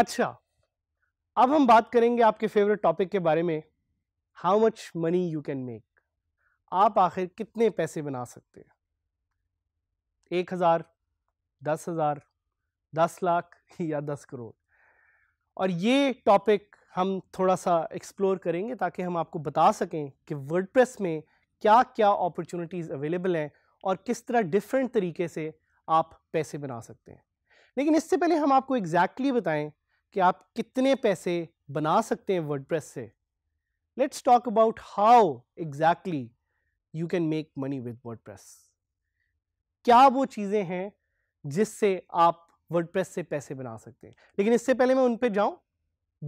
अच्छा अब हम बात करेंगे आपके फेवरेट टॉपिक के बारे में how much money you can make आप आखिर कितने पैसे बना सकते हैं एक हज़ार दस हज़ार दस लाख या दस करोड़ और ये टॉपिक हम थोड़ा सा एक्सप्लोर करेंगे ताकि हम आपको बता सकें कि वर्ड में क्या क्या अपॉर्चुनिटीज़ अवेलेबल हैं और किस तरह डिफरेंट तरीके से आप पैसे बना सकते हैं लेकिन इससे पहले हम आपको एग्जैक्टली exactly बताएं कि आप कितने पैसे बना सकते हैं प्रेस से let's talk about how exactly you can make money with press क्या वो चीज़ें हैं जिससे आप प्रेस से पैसे बना सकते हैं लेकिन इससे पहले मैं उन पर जाऊं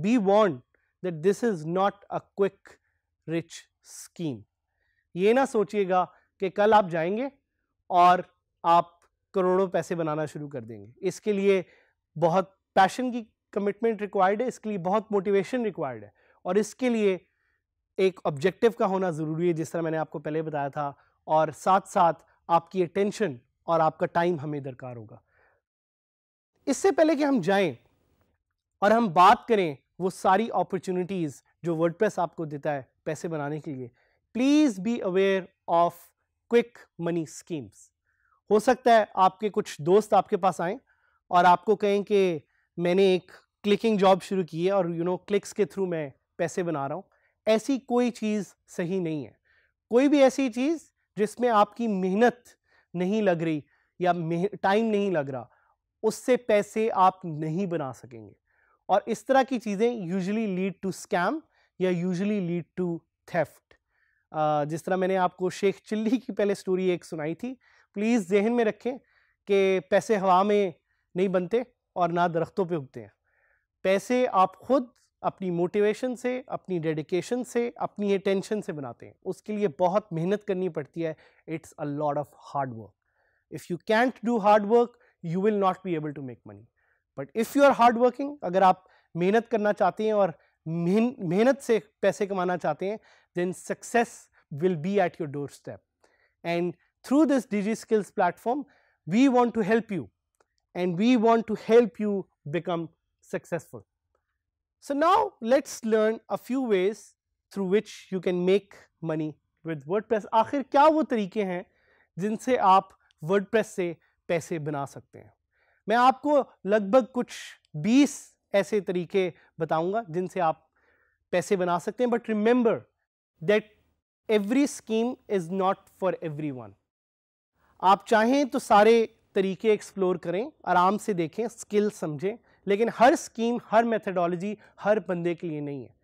be warned that this is not a quick rich scheme ये ना सोचिएगा कि कल आप जाएंगे और आप करोड़ों पैसे बनाना शुरू कर देंगे इसके लिए बहुत पैशन की कमिटमेंट रिक्वायर्ड है इसके लिए बहुत मोटिवेशन रिक्वायर्ड है और इसके लिए एक ऑब्जेक्टिव का होना ज़रूरी है जिस तरह मैंने आपको पहले बताया था और साथ साथ आपकी अटेंशन और आपका टाइम हमें दरकार होगा इससे पहले कि हम जाएं और हम बात करें वो सारी अपॉर्चुनिटीज़ जो वर्ड आपको देता है पैसे बनाने के लिए please be aware of quick money schemes हो सकता है आपके कुछ दोस्त आपके पास आएँ और आपको कहें कि मैंने एक क्लिकिंग जॉब शुरू की है और यू नो क्लिक्स के थ्रू मैं पैसे बना रहा हूँ ऐसी कोई चीज़ सही नहीं है कोई भी ऐसी चीज़ जिसमें आपकी मेहनत नहीं लग रही या टाइम नहीं लग रहा उससे पैसे आप नहीं बना सकेंगे और इस तरह की चीज़ें यूजली लीड टू स्कैम या यूजली लीड टू थेफ्ट जिस तरह मैंने आपको शेख चिल्ली की पहले स्टोरी एक सुनाई थी प्लीज़ जहन में रखें कि पैसे हवा में नहीं बनते और ना दरख्तों पे उगते हैं पैसे आप खुद अपनी मोटिवेशन से अपनी डेडिकेशन से अपनी अटेंशन से बनाते हैं उसके लिए बहुत मेहनत करनी पड़ती है it's a lot of hard work if you can't do hard work you will not be able to make money but if you are hard working अगर आप मेहनत करना चाहते हैं और मेहनत से पैसे कमाना चाहते हैं then success will be at your door step and through this digi skills platform we want to help you and we want to help you become successful. So, now let's learn a few ways through which you can make money with WordPress. आखिर क्या वो तरीके हैं जिनसे आप WordPress से पैसे बना सकते हैं मैं आपको लगभग कुछ 20 ऐसे तरीके बताऊंगा जिनसे आप पैसे बना सकते हैं but remember that every scheme is not for everyone आप चाहें तो सारे तरीके एक्सप्लोर करें आराम से देखें स्किल समझें लेकिन हर स्कीम हर मेथडोलॉजी हर बंदे के लिए नहीं है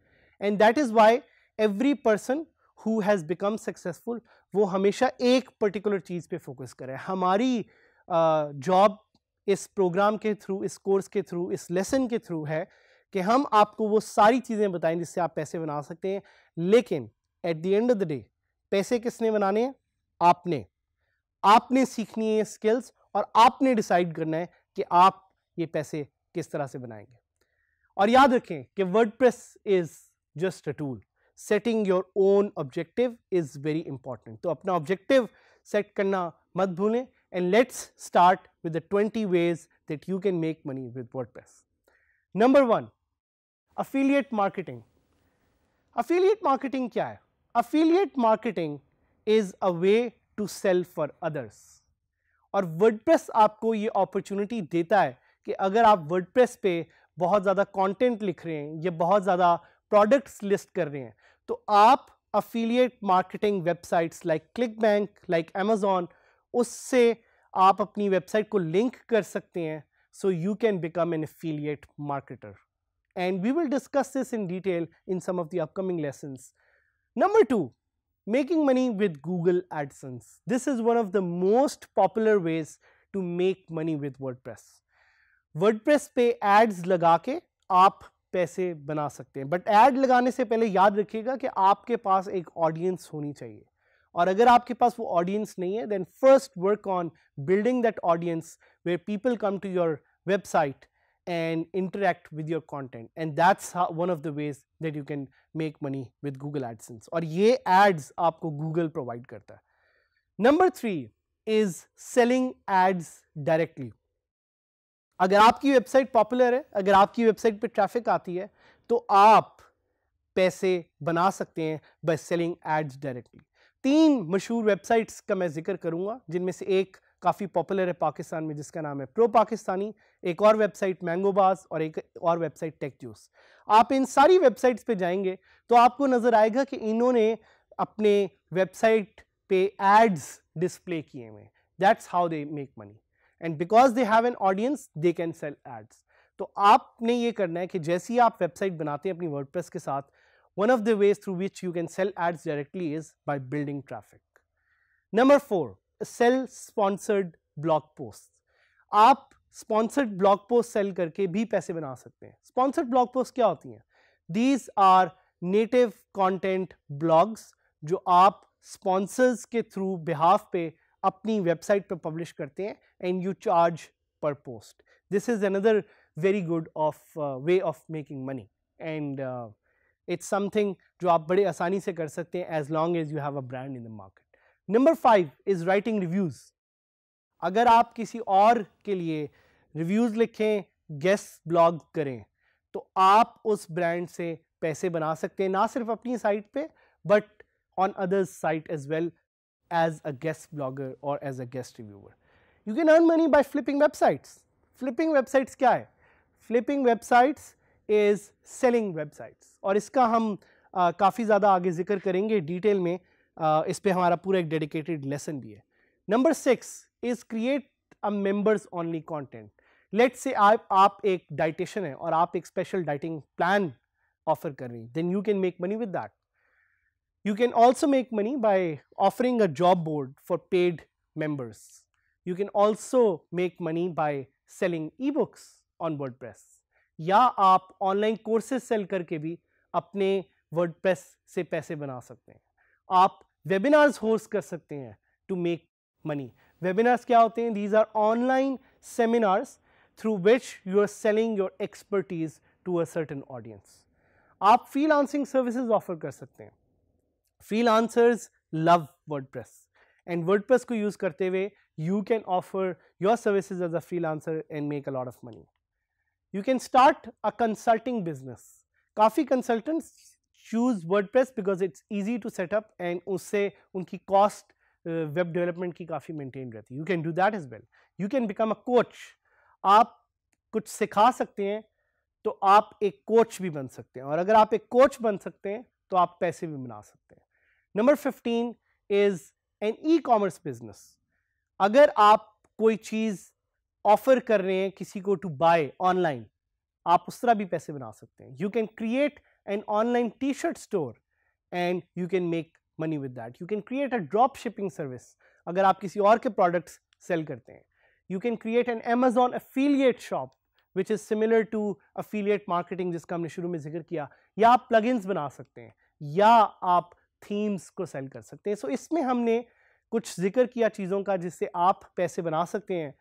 and that is why every person who has become successful वो हमेशा एक पर्टिकुलर चीज़ पे फोकस करें हमारी जॉब इस प्रोग्राम के थ्रू इस कोर्स के थ्रू इस लेसन के थ्रू है कि हम आपको वो सारी चीज़ें बताएं जिससे आप पैसे बना सकते हैं लेकिन at the end of the day पैसे किसने बनाने हैं आपने आपने सीखनी है स्किल्स और आपने डिसाइड करना है कि आप ये पैसे किस तरह से बनाएंगे और याद रखें कि WordPress is just a tool setting your own objective is very important तो अपना ऑब्जेक्टिव सेट करना मत भूलें and let's start with the twenty ways that you can make money with WordPress number one affiliate marketing affiliate marketing क्या है affiliate marketing is a way to sell for others और WordPress आपको ये opportunity देता है कि अगर आप वर्डप्रेस पे बहुत ज़्यादा कंटेंट लिख रहे हैं या बहुत ज़्यादा प्रोडक्ट्स लिस्ट कर रहे हैं तो आप affiliate marketing websites like ClickBank like Amazon उससे आप अपनी वेबसाइट को लिंक कर सकते हैं so you can become an affiliate marketer and we will discuss this in detail in some of the upcoming lesson number two making money with Google AdSense. This is one of the most popular ways to make money with WordPress. WordPress pe ads lagake aap paise bana sakte hain. But ad lagane se pehle yaad rakhiyega ki aapke paas ek audience honi chahiye. Aur agar aapke paas wo audience nahi hai, then first work on building that audience where people come to your website and interact with your content and that's how, one of the ways that you can make money with Google AdSense और ye ads aapko Google provide karta है number 3 is selling ads directly अगर आपकी website popular है अगर आपकी website पे traffic आती है तो आप पैसे बना सकते हैं बाय सेलिंग एड्स डायरेक्टली तीन मशहूर वेबसाइट्स का मैं जिक्र करूंगा जिनमें से एक काफ़ी पॉपुलर है पाकिस्तान में जिसका नाम है प्रो पाकिस्तानी एक और वेबसाइट मैंगोबाज और एक और वेबसाइट टेक जूस आप इन सारी वेबसाइट्स पे जाएंगे तो आपको नज़र आएगा कि इन्होंने अपने वेबसाइट पे एड्स डिस्प्ले किए हुए that's how they make money and because they have an audience they can sell ads तो आपने ये करना है कि जैसे ही आप वेबसाइट बनाते हैं अपनी वर्डप्रेस के साथ one of the ways through which you can sell ads directly is by building traffic number four sell sponsored blog post आप स्पॉन्सर्ड ब्लॉग पोस्ट सेल करके भी पैसे बना सकते हैं स्पॉन्सर्ड ब्लॉग पोस्ट क्या होती हैं these are native content blogs जो आप स्पॉन्सर्स के थ्रू बिहाफ पे अपनी वेबसाइट पर पब्लिश करते हैं and you charge per post this is another very good of way of making money and it's something जो आप बड़े आसानी से कर सकते हैं as long as you have a brand in the market number five is writing reviews अगर आप किसी और के लिए रिव्यूज़ लिखें गेस्ट ब्लॉग करें तो आप उस ब्रांड से पैसे बना सकते हैं ना सिर्फ अपनी साइट पे but on others site as well as a guest blogger और as a guest reviewer you can earn money by flipping websites flipping websites क्या है flipping websites is selling websites और इसका हम काफ़ी ज़्यादा आगे जिक्र करेंगे डिटेल में इस पर हमारा पूरा एक डेडिकेटेड लेसन भी है number six is create a members only content let से आप आप एक डाइटेशन है और आप एक स्पेशल डाइटिंग प्लान ऑफर कर रही then you can make money with that you can also make money by offering a job board for paid you can also make money by selling e books on WordPress या आप online courses cell करके भी अपने word press से पैसे बना सकते हैं आप वेबिनार्स होस्ट कर सकते हैं टू मेक मनी वेबिनार्स क्या होते हैं these are online seminars through which you are selling your expertise to a certain audience आप फ्रीलांसिंग सर्विसेज ऑफर कर सकते हैं freelancers love WordPress and WordPress को यूज़ करते हुए can offer your services as a a freelancer and make a lot of money you can start a consulting business काफ़ी consultants choose word because it's easy to set up and उससे उनकी cost web development की काफ़ी maintain रहती है you can do that as well you can become a coach आप कुछ सिखा सकते हैं तो आप एक कोच भी बन सकते हैं और अगर आप एक कोच बन सकते हैं तो आप पैसे भी बना सकते हैं number fifteen is an e commerce business अगर आप कोई चीज़ ऑफर कर रहे हैं किसी को टू बाय ऑनलाइन आप उस तरह भी पैसे बना सकते हैं you can create an online t-shirt store and you can make money with that. You can create a drop shipping service agar aap kisi aur ke products sell karte hain You can create an Amazon affiliate shop which is similar to affiliate marketing jiska humne shuru mein zikr kiya ya aap plugins bana sakte hain ya aap themes ko sell kar sakte hain So isme humne kuch zikr kiya cheezon ka jisse aap paise bana sakte hain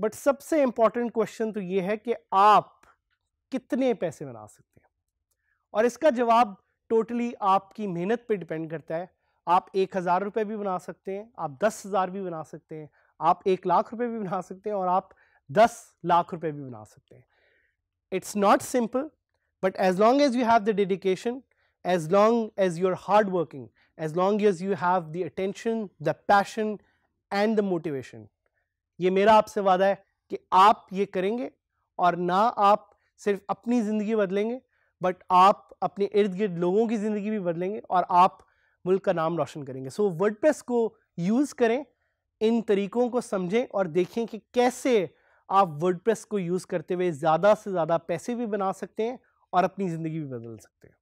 but सबसे important question तो ये है कि आप कितने पैसे बना सकते हैं और इसका जवाब टोटली आपकी मेहनत पे डिपेंड करता है आप एक हज़ार रुपये भी बना सकते हैं आप दस हज़ार भी बना सकते हैं आप एक लाख रुपये भी बना सकते हैं और आप दस लाख रुपये भी बना सकते हैं simple but as long as you have the dedication as long as you are hard working as long as you have the attention the passion and the motivation ये मेरा आपसे वादा है कि आप ये करेंगे और ना आप सिर्फ अपनी ज़िंदगी बदलेंगे बट आप अपने इर्द गिर्द लोगों की ज़िंदगी भी बदलेंगे और आप मुल्क का नाम रोशन करेंगे सो so, वर्ड को यूज़ करें इन तरीक़ों को समझें और देखें कि कैसे आप वर्ड को यूज़ करते हुए ज़्यादा से ज़्यादा पैसे भी बना सकते हैं और अपनी ज़िंदगी भी बदल सकते हैं